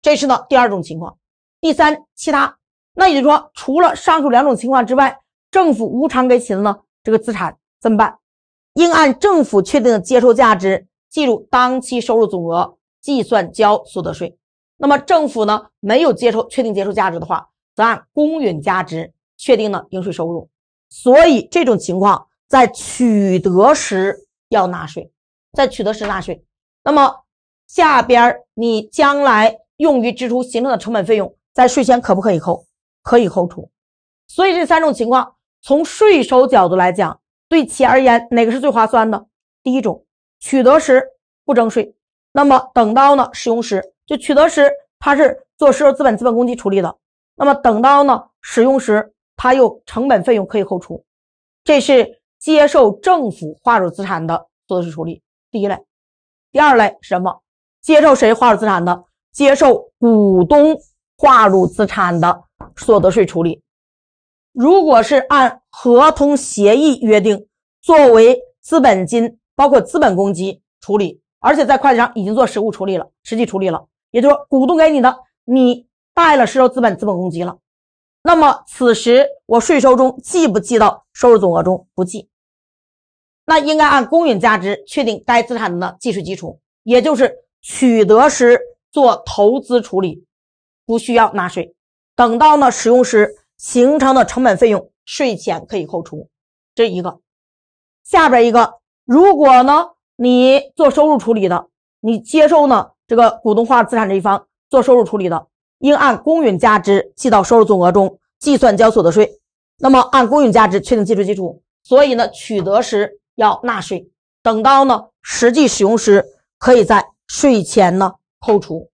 这是呢第二种情况，第三其他，那也就是说，除了上述两种情况之外，政府无偿给起的呢这个资产怎么办？应按政府确定的接受价值计入当期收入总额，计算交所得税。那么政府呢没有接受确定接受价值的话，则按公允价值确定呢应税收入。所以这种情况在取得时要纳税，在取得时纳税。那么下边你将来。用于支出行政的成本费用，在税前可不可以扣？可以扣除。所以这三种情况，从税收角度来讲，对企业而言，哪个是最划算的？第一种，取得时不征税。那么等到呢，使用时就取得时它是做收资本资本公积处理的。那么等到呢，使用时它又成本费用可以扣除。这是接受政府划入资产的做的是处理。第一类，第二类是什么？接受谁划入资产的？接受股东划入资产的所得税处理，如果是按合同协议约定作为资本金，包括资本公积处理，而且在会计上已经做实物处理了，实际处理了，也就是说股东给你的，你带了实收资本、资本公积了，那么此时我税收中记不记到收入总额中？不记，那应该按公允价值确定该资产的计税基础，也就是取得时。做投资处理，不需要纳税。等到呢使用时形成的成本费用，税前可以扣除。这一个，下边一个，如果呢你做收入处理的，你接受呢这个股东化资产这一方做收入处理的，应按公允价值计到收入总额中计算交所得税。那么按公允价值确定计税基础，所以呢取得时要纳税。等到呢实际使用时，可以在税前呢。扣除，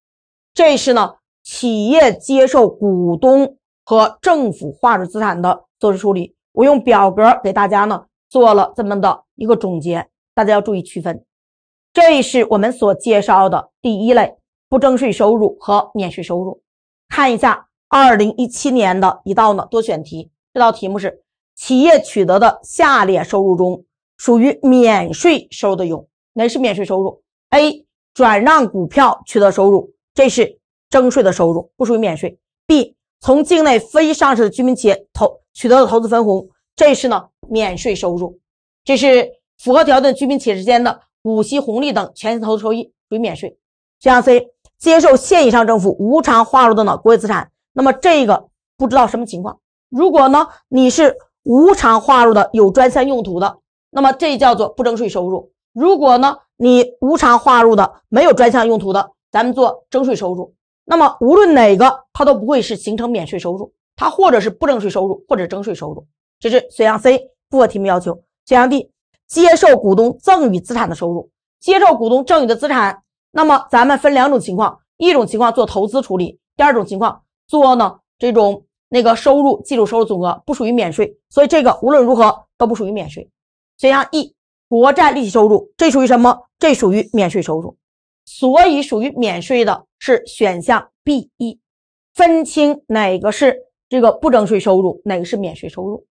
这是呢企业接受股东和政府划入资产的做出处理。我用表格给大家呢做了这么的一个总结，大家要注意区分。这是我们所介绍的第一类不征税收入和免税收入。看一下二零一七年的一道呢多选题，这道题目是企业取得的下列收入中属于免税收的有，哪是免税收入？A。转让股票取得收入，这是征税的收入，不属于免税。B. 从境内非上市的居民企业投取得的投资分红，这是呢免税收入。这是符合条件的居民企业之间的股息红利等权益投资收益属于免税。项 C. 接受县以上政府无偿划入的呢国有资产，那么这个不知道什么情况。如果呢你是无偿划入的有专项用途的，那么这叫做不征税收入。如果呢，你无偿划入的没有专项用途的，咱们做征税收入。那么无论哪个，它都不会是形成免税收入，它或者是不征税收入，或者征税收入。这是选项 C 不符合题目要求。选项 D，接受股东赠与资产的收入，接受股东赠与的资产，那么咱们分两种情况，一种情况做投资处理，第二种情况做呢这种那个收入计入收入总额，不属于免税，所以这个无论如何都不属于免税。选项 E。国债利息收入，这属于什么？这属于免税收入，所以属于免税的是选项 B、E。分清哪个是这个不征税收入，哪个是免税收入，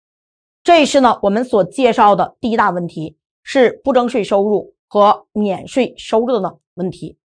这是呢我们所介绍的第一大问题是不征税收入和免税收入的呢问题。